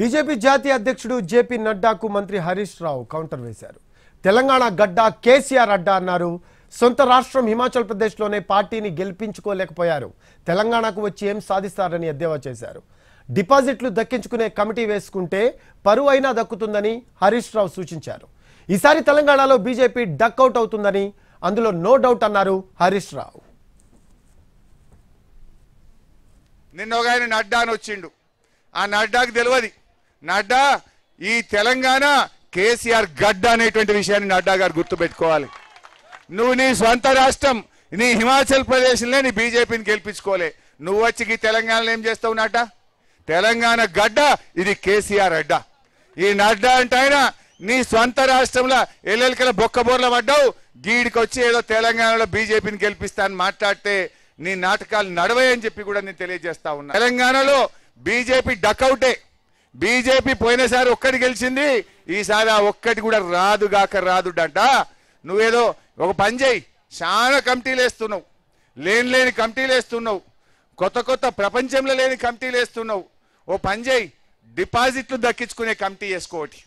BJP జాతీయ అధ్యక్షుడు JP నడ్డాకు మంత్రి హరీష్ రావు కౌంటర్ వేశారు తెలంగాణ గడ్డ కేసీఆర్ అడ్డా అన్నారు సొంత రాష్ట్రం హిమాచల్ ప్రదేశ్లోనే పార్టీని గెలిపించుకోలేకపోయారు తెలంగాణకు వచ్చి ఏం సాధిస్తారని ఎద్దేవా చేశారు డిపాజిట్లు దక్కించుకునే కమిటీ వేసుకుంటే పరువు అయినా దక్కుతుందని హరీష్ రావు సూచించారు ఈసారి తెలంగాణలో బీజేపీ డక్అవుట్ అవుతుందని అందులో నో డౌట్ అన్నారు హరీష్ రావు నిన్న ఒక ఆయన నడ్డా అని వచ్చిండు ఆ నడ్డాకు తెలియదు నడ్డా ఈ తెలంగాణ కేసీఆర్ గడ్డ అనేటువంటి విషయాన్ని నడ్డా గారు గుర్తుపెట్టుకోవాలి నువ్వు నీ సొంత రాష్ట్రం నీ హిమాచల్ ప్రదేశ్లోనే నీ బీజేపీని గెలిపించుకోలే నువ్వు వచ్చి ఈ తెలంగాణలో ఏం చేస్తావు నడ్డ తెలంగాణ గడ్డ ఇది కేసీఆర్ అడ్డ ఈ నడ్డా అంటే ఆయన నీ సొంత రాష్ట్రంలో ఎల్లెలికల బొక్కబోర్ల పడ్డావు గీడికి వచ్చి ఏదో తెలంగాణలో బీజేపీని గెలిపిస్తానని మాట్లాడితే నీ నాటకాలు నడవే అని చెప్పి కూడా నేను తెలియజేస్తా ఉన్నా తెలంగాణలో బీజేపీ డకౌటే బీజేపీ పోయినసారి ఒక్కటి గెలిచింది ఈసారి ఆ ఒక్కటి కూడా రాదు గాక రాదుడంట నువ్వేదో ఒక పని చేయి చాలా కమిటీలు వేస్తున్నావు లేని లేని కమిటీలు వేస్తున్నావు కొత్త కొత్త ప్రపంచంలో లేని కమిటీలు వేస్తున్నావు ఓ పని చేయి డిపాజిట్లు దక్కించుకునే కమిటీ చేసుకోవటి